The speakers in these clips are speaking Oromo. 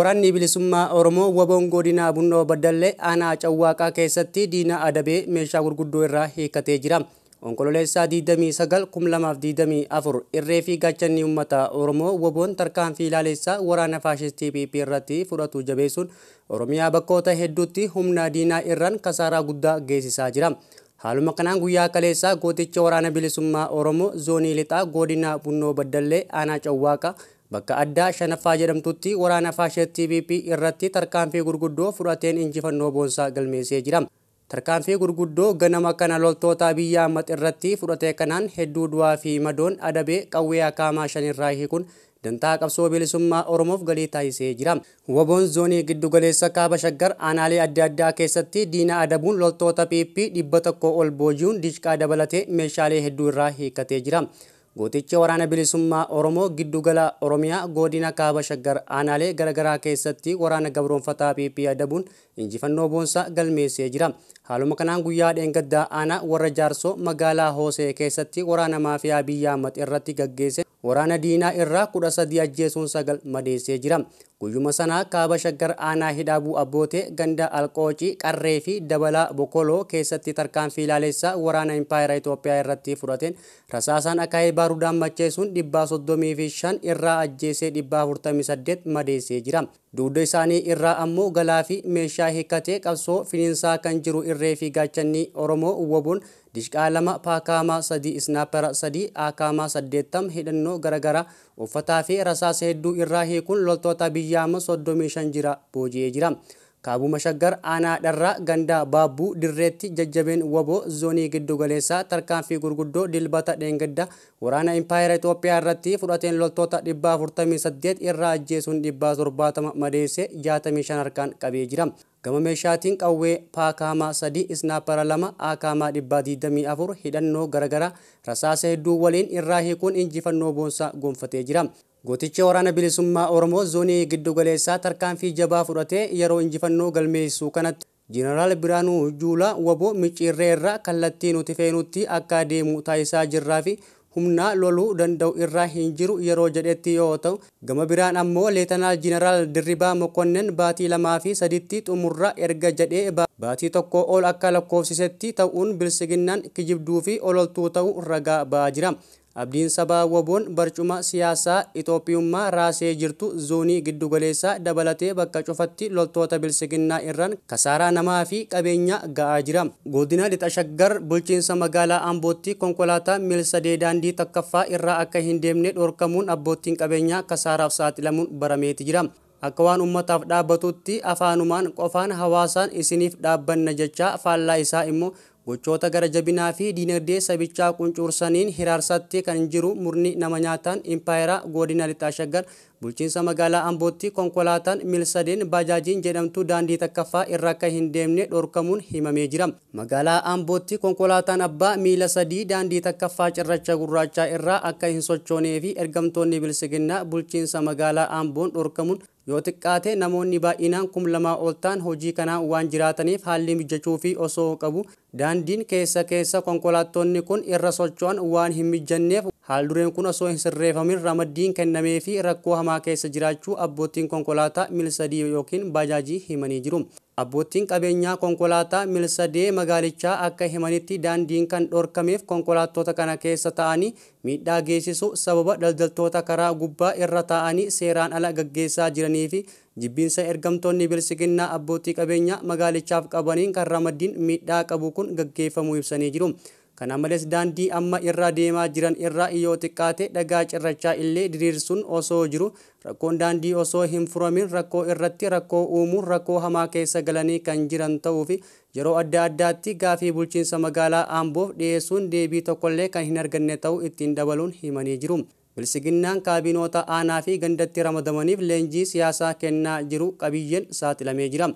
Waraanni bilisummaa Oromoo waboon godina Bunnoo Baddallee aanaa Cawwaaqaa keessatti diina adabee meeshaa gurguddoo irraa hiikkatee jira. Onkololeessaa diidamii afur irree fi gaachanni uummata Oromoo waboon tarkaanfii ilaaleessaa waraana faashistii PP irratti fudhatu jabeessuun Oromiyaa bakkoota hedduutti humna diinaa irraan kasaaraa guddaa geessisaa jira. Haaluma kanaan guyyaa kaleessaa gooticha waraana bilisummaa Oromoo zoonii lixaa godina Bunnoo Baddallee aanaa Cawwaaqaa Bakka addaa shanaffaa jedhamtutti waraana faashet TPP irratti tarkaanfii gurguddoo fudhateen injifannoo boonsaa galmeessee jira. Tarkaanfii gurguddoo ganama kana loltoota biyya ammat irratti fudhate kanaan hedduu du'aa fi madoon adabee qawwee akaamaa irraa hiikuun dantaa qabsoo bilisummaa Oromoof galii taasisee jira. Waboon zoonii giddu kaaba shaggar aanaalee adda addaa keessatti diina adabuun loltoota PP dhibba tokko ol booji'uun dishqaa dabalatee meeshaalee hedduu irraa hiikkatee jira. gootichi waraana bilisummaa Oromoo giddugala Oromiyaa godina kaaba shaggar aanaalee garaagaraa keessatti waraana gabroonfataa pp adabuun injifannoo boonsaa galmeessee jira. Haaluma kanaan guyyaa dheengaddaa aanaa warra jaarsoo magaalaa Hoosee keessatti waraana maafiyaa biyya ammat irratti gaggeesse waraana diinaa irraa kudha sadii ajjeesuun sagal madeessee jira. Guyyuma sanaa kaaba shaggar aanaa hidhaabuu abbootee ganda alqoocii qarree fi dabalaa bokoloo keessatti tarkaanfii ilaalessaa waraana impaayera Itoophiyaa irratti fudhateen rasaasaan akaayii baarudaan macheessuun dhibbaa soddomii fi shan irraa ajjeese dhibbaa afurtamii saddeet madeessee isaanii irraa ammoo galaa fi meeshaa hiikkatee qabsoo finiinsaa kan jiru irree fi gaachanni Oromoo wobuun dishqaa lama paakaamaa sadii isnaapara sadii aakaamaa saddeettam hidhannoo garaagaraa uffataa fi rasaasa hedduu irraa hiikuun loltoota biyya xiyyaama soddomii shan jira booji'ee jira. Kaabuma Shaggar Aanaadharraa ganda Baabbuu Dirreetti jajjabeen waboo zoonii giddu galeessaa tarkaanfii gurguddoo dilbata dheengadda waraana impaayera Itoophiyaa irratti fudhateen loltoota 448 irraa ajjeesuun 170 madeesse 65 harkaan qabee jira. Gama meeshaatiin qawwee paakaamaa sadii isnaapara lama aakaamaa dhibbaa afur hidhannoo garagaraa rasaasa hedduu waliin irraa hiikuun injifannoo boonsaa gonfatee jira. Gooticha waraana bilisummaa Oromoo zoonii giddu tarkaanfii jabaa fudhatee yeroo injifannoo galmeessuu kanatti Jeneraal Biraanuu Juulaa waboo micciirree irraa kallattii nuti feenutti akka adeemu taasisaa jirraa fi humna loluu danda'u irra hin jiru yeroo jedhetti yoo ta'u gama biraan ammoo leetanaal jeneraal dirribaa mokonnin baatii lamaa fi saditti xumurra erga jedhee baatii tokko ol akka lakkoofsisetti ta'uun bilsiginnaan kijibduu fi ololtuu ta'uu ragaa ba'aa jira. Abdiin sabaa woboon barcuma siyaasaa Itoophiyyummaa raasee jirtu zoonii giddu galeessaa dabalatee bakka cufatti loltoota bilsiginnaa irraan kasaaraa namaa fi qabeenyaa ga'aa jira. Godina Lixashaggar bulchiinsa magaalaa Ambootti konkolaataa mil sadee daandii takkaffaa irraa akka hin deemne dhorkamuun abboottiin qabeenyaa kasaaraaf saaxilamuun barameeti jira. Akka waan uummataaf dhaabbatutti afaanumaan qofaan hawaasaan isiniif dhaabbanna jechaa faallaa isaa immoo gochoota gara jabinaa fi diinagdee sabichaa quncuursaniin hiraarsatti kan jiru murni nama nyaataan impaayeraa godina lixaa shaggar bulchiinsa magaalaa ambootti konkolaataan mil sadeen baajaajiin jedhamtu daandii takkaffaa irra akka hin deemne dhorkamuun himamee jira. Magaalaa ambootti konkolaataan abbaa miila sadii daandii takkaffaa cirracha gurraachaa irraa akka hin sochoonee fi ergamtoonni bilisiginnaa bulchiinsa magaalaa amboon dhorkamuun yoo xiqqaate namoonni baay'inaan kum lamaa ol ta'an hojii kanaa waan jiraataniif haalli mijachuu fi osoo qabu daandiin keessa keessa konkolaattonni kun irra socho'an waan hin mijanneef Haaldureen kun osoo hin sirreeffamin ramaddiin kennamee fi rakkoo hamaa keessa jiraachuu abboottiin konkolaataa mil sadii yookiin bajaajii himanii jiru. Abboottiin qabeenyaa konkolaataa mil sadee magaalichaa akka himanitti daandiin kan dhorkameef konkolaattota kana keessa ta'anii miidhaa geessisu sababa daldaltoota karaa gubbaa irra ta'anii seeraan ala gaggeessaa jiranii fi jibbiinsa ergamtoonni bilisiginnaa abbootii qabeenyaa magaalichaaf qabaniin kan ramaddiin miidhaa qabu kun gaggeeffamuu ibsanii jiru. Kana malees daandii amma irra deemaa jiran irraa yoo xiqqaate dhagaa cirrachaa illee diriirsuun osoo jiru rakkoon daandii osoo hin furamin rakkoo irratti rakkoo uumuun rakkoo hamaa keessa galanii kan jiran ta'uufi fi yeroo adda addaatti gaafii bulchiinsa magaalaa aamboof dhiyeessuun deebii tokkollee kan hin arganne ta'uu ittiin dabaluun himanii jiru. Bilisiginnaan kaabinoota aanaa fi gandatti ramadamaniif leenjii siyaasaa kennaa jiru qabiyyeen saaxilamee jira.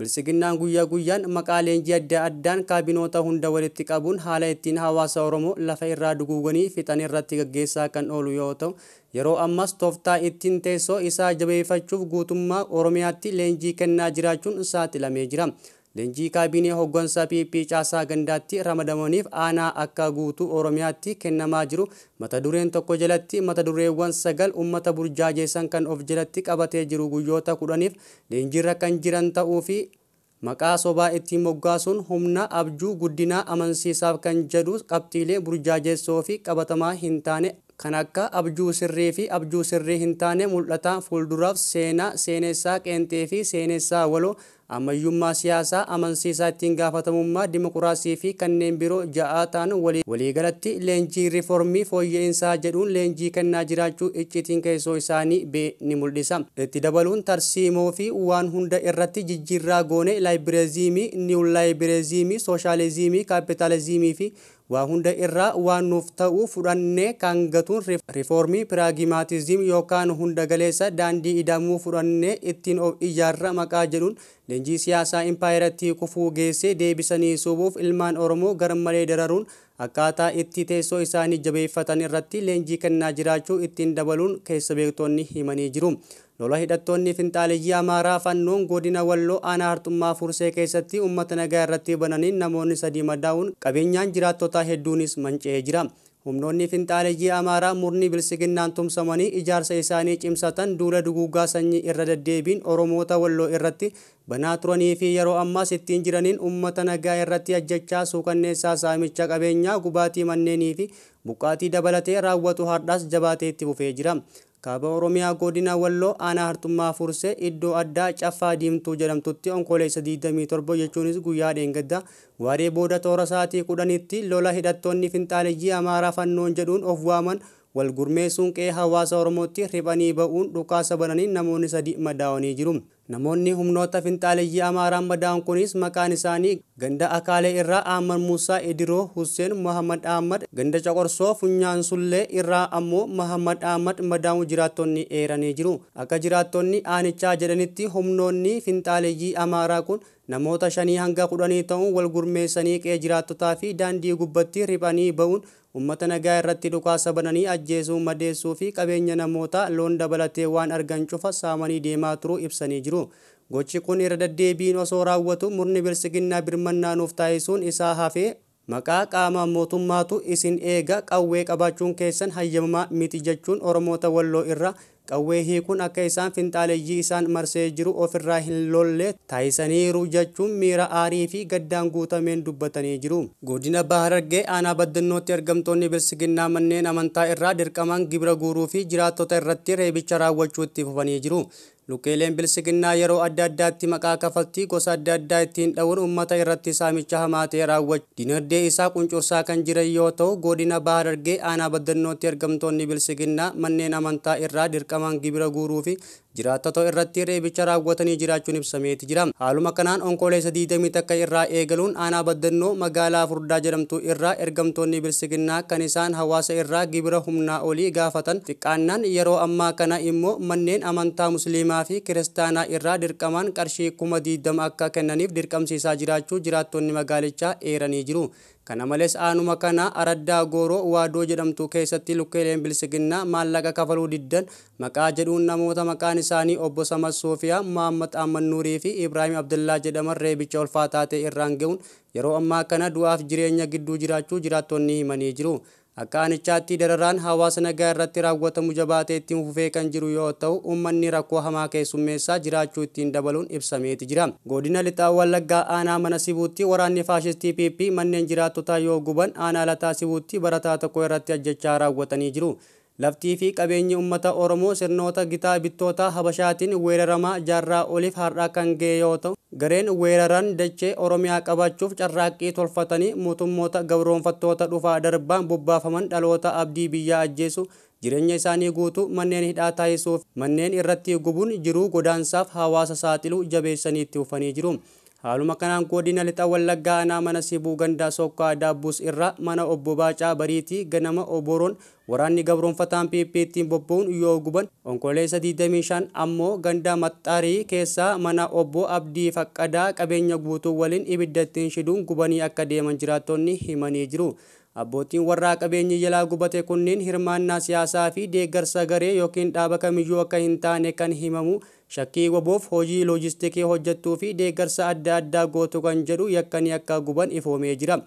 Bilsiginnaan guyyaa guyyaan maqaa leenjii adda addaan kaabinoota hunda walitti qabuun haala ittiin hawaasa Oromoo lafa irraa duguganii fixan irratti gaggeessaa kan oolu yoo ta'u, yeroo ammas tooftaa ittiin teessoo isaa jabeeffachuuf guutummaa Oromiyaatti leenjii kennaa jiraachuun saaxilamee jira. Leenjii kaabinee hooggansaa PP Caasaa Gandaatti ramadamaniif aanaa akka guutuu Oromiyaatti kennamaa jiru mata dureen tokko jalatti mata dureewwan sagal uummata burjaajessan kan of jalatti qabatee jiru guyyoota kudhaniif leenjirra kan jiran ta'uu fi maqaa sobaa ittiin moggaasuun humna abjuu guddinaa amansiisaaf kan jedhu qabxiilee burjaajessoofi fi qabatamaa hin taane kan akka abjuu sirrii fi abjuu sirrii hin taane mul'ataa fuulduraaf seenaa seenessaa qeenxee seenessaa waloo ammayyummaa siyaasaa, amansiisaa ittiin gaafatamummaa, dimokuraasii fi kanneen biroo ja'aa ta'an waliigalatti leenjii riiformii fooyya'insaa jedhuun leenjii kennaa jiraachuu icciitiin keessoo isaanii bee ni mul'isa. Itti dabaluun tarsiimoo fi waan hunda irratti jijjiirraa goone laayibireezimii, niiwulaayibireezimii, sooshaalizimii kaapitaalizimii fi waa hunda irraa waan nuuf ta'u fudhannee kaangatuun rifoormii riiformii yookaan hunda galeessa daandii idamuu fudhannee ittiin of ijaarra maqaa jedhuun leenjii siyaasaa impaayiraatti kufuu geessee deebisanii suubuuf ilmaan oromoo garmalee dararuun akkaataa itti teessoo isaanii jabeeffatan irratti leenjii kennaa jiraachuu ittiin dabaluun keessa beektoonni himanii jiru. lola hidhattoonni finxaalijii amaaraa fannoon godina walloo aanaa hartummaa fursee keessatti uummata nagaa irratti bananiin namoonni sadii madaa'uun qabeenyaan jiraattotaa hedduunis manca'ee jira. Humnoonni finxaalijii amaaraa murni bilsiginnaan tumsamanii ijaarsa isaanii cimsatan duula dugugaa sanyii irra deddeebiin oromoota walloo irratti banaa turanii fi yeroo ammaas ittiin jiraniin uummata nagaa irratti ajjachaa suukanneessaa saamicha qabeenyaa gubaatii manneenii fi Buqqaatii dabalatee raawwatu har'as jabaateetti fufee jira. Kaaba Oromiyaa godina Walloo aanaa hartummaa fursee iddoo addaa Caffaa Diimtuu jedhamtutti onkoleessa 27 jechuunis guyyaa dheengadda waaree booda toora sa'aatii 10tti lola hidhattoonni Finxaalee Amaaraa Fannoon jedhuun of waaman wal gurmee qe'ee hawaasa Oromootti riphanii ba'uun dhukaasa bananii namoonni sadii madaawanii jiru. Namoonni humnoota finxaaleyyii Amaaraan madaawan kunis maqaan isaanii ganda Akaalee irraa Ahmad Musaa idiroo husseen Mohammad Ahmad, ganda Coqorsoo Funyaan Sullee irraa ammoo Mohammad Ahmad madaamu jiraattonni eeranii jiru. Akka jiraattonni aanichaa jedhanitti humnoonni finxaaleyyii Amaaraa kun namoota shanii hanga kudhanii ta'uun wal gurmeessanii qe'ee jiraattotaa fi daandii gubbatti riphanii ba'uun ummata nagaa irratti dhukaasa bananii ajjeesuu madeessuu fi qabeenya namoota loon dabalatee waan argan cufa saamanii deemaa turuu ibsanii jiru. Gochi kun irra daddeebiin osoo raawwatu murni bilsiginnaa birmannaanuuf taasisuun isaa hafee maqaa qaama mootummaatu isin eega qawwee qabaachuun keessan hayyamamaa miti jechuun Oromoota Walloo irra qawwee hiikuun akka isaan finxaaleeyyii isaan marsee jiru ofirraa hin lolle taayisaniiru jechuun miira aarii fi gaddaan guutameen dubbatanii jiru. Godina Baharargee aanaa baddannootti argamtoonni bilsiginnaa manneen amantaa irraa dirqamaan gibira guuruu fi jiraattota irratti reebicha raawwachuu itti fufanii jiru. Lukeeleen bilisiginnaa yeroo adda addaatti maqaa kafaltii gosa adda addaa ittiin dha'uun uummata irratti saamicha hamaatee raawwachu. Dinagdee isaa quncursaa kan jiran yoo ta'u, godina Baharargee aanaa baddannootti argamtoonni bilisiginnaa manneen amantaa irraa dirqamaan gibira guuruufi. jiraattota irratti reebicha raawwatanii jiraachuun ibsameeti jira. Haaluma kanaan onkoleessa 20 takka irraa eegaluun aanaa baddannoo magaalaa furdaa jedhamtu irraa ergamtoonni bilisiginnaa kan isaan hawaasa irraa gibira humnaa olii gaafatan xiqqaannaan yeroo ammaa kana immoo manneen amantaa musliimaa fi kiristaanaa irraa dirqamaan qarshii kuma 20 akka kennaniif dirqamsiisaa jiraachuu jiraattonni magaalichaa eeranii jiru. Kana malees aanuma kana araddaa gooroo waadoo jedhamtu keessatti lukkeeleen bilisiginnaa maallaqa kafaluu diddan maqaa jedhuun namoota maqaan isaanii obbo Samad Soofiyaa, Muhammad Ahmad fi Ibraahim Abdullaa jedhaman reebicha ulfaataa ta'e irraan ga'uun yeroo ammaa kana du'aaf jireenya gidduu jiraachuu jiraattonni himanii jiru. Akka aanichaatti dararaan hawaasa nagaa irratti raawwatamu jabaatee ittiin fufee kan jiru yoo ta'u uummanni rakkoo hamaa keessummeessaa jiraachuu ittiin dabaluun ibsameeti jira. Godina lixaa Wallaggaa aanaa mana Sibuutti waraanni faashistii PP manneen jiraattotaa yoo guban aanaa lataa Sibuutti barataa tokko irratti ajjechaa raawwatanii jiru. Laftii fi qabeenyi uummata Oromoo sirnoota gitaa bittoota Habashaatiin weeraramaa jaarraa oliif har'aa kan ga'e yoo ta'u, gareen weeraran dachee Oromiyaa qabaachuuf carraaqqii tolfatanii mootummoota gabroonfattoota dhufaa darbaan bobbaafaman dhaloota abdii biyyaa ajjeesu jireenya isaanii guutuu manneen hidhaa taasisuuf manneen irratti gubuun jiruu godaansaaf hawaasa saaxiluu jabeessanii itti jiru. Haaluma kanaan godina lixa wallaggaa aanaa mana sibuu gandaa sokkaa daabbuus irraa mana obbo Baacaa Bariitii ganama oboroon waraanni gabroonfataan PPT'n bobba'uun yoo guban onkoleessa 25 ammoo gandaa maxxarii keessaa mana obbo Abdii Faqqadaa qabeenya guutuu waliin ibidda ittiin shiduun gubanii akka deeman jiraattonni himanii jiru. Abbootiin warraa qabeenyi jalaa gubate kunneen hirmaannaa siyaasaa fi deeggarsa garee yookiin dhaaba kamiyyuu akka hin taane kan himamu shakkii wabuuf hojii loojistiikii hojjetuu fi deeggarsa adda addaa gootu kan jedhu yakkanii akka guban ifoomee jira.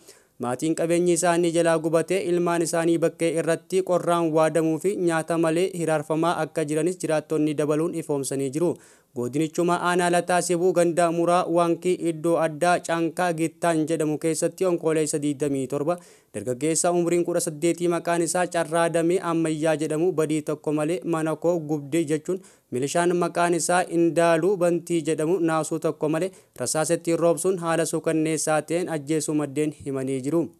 Maatiin qabeenyi isaanii jalaa gubatee ilmaan isaanii bakkee irratti qorraan waadamuu fi nyaata malee hiraarfamaa akka jiranis jiraattonni dabaluun ifoomsanii jiru. Godinichuma aanaa lataa Sibuu gandaa Muraa Waankii iddoo addaa Caankaa Gittaan jedhamu keessatti onkoleessa 27 dargaggeessa umriin 18 maqaan isaa Carraa Damee Ammayyaa jedhamu badii tokko malee mana koo gubdii jechuun milishaan maqaan isaa Indaaluu Bantii jedhamu naasuu tokko malee rasaasetti roobsuun haala suukanneessaa ta'een ajjeesuu maddeen himanii jiru.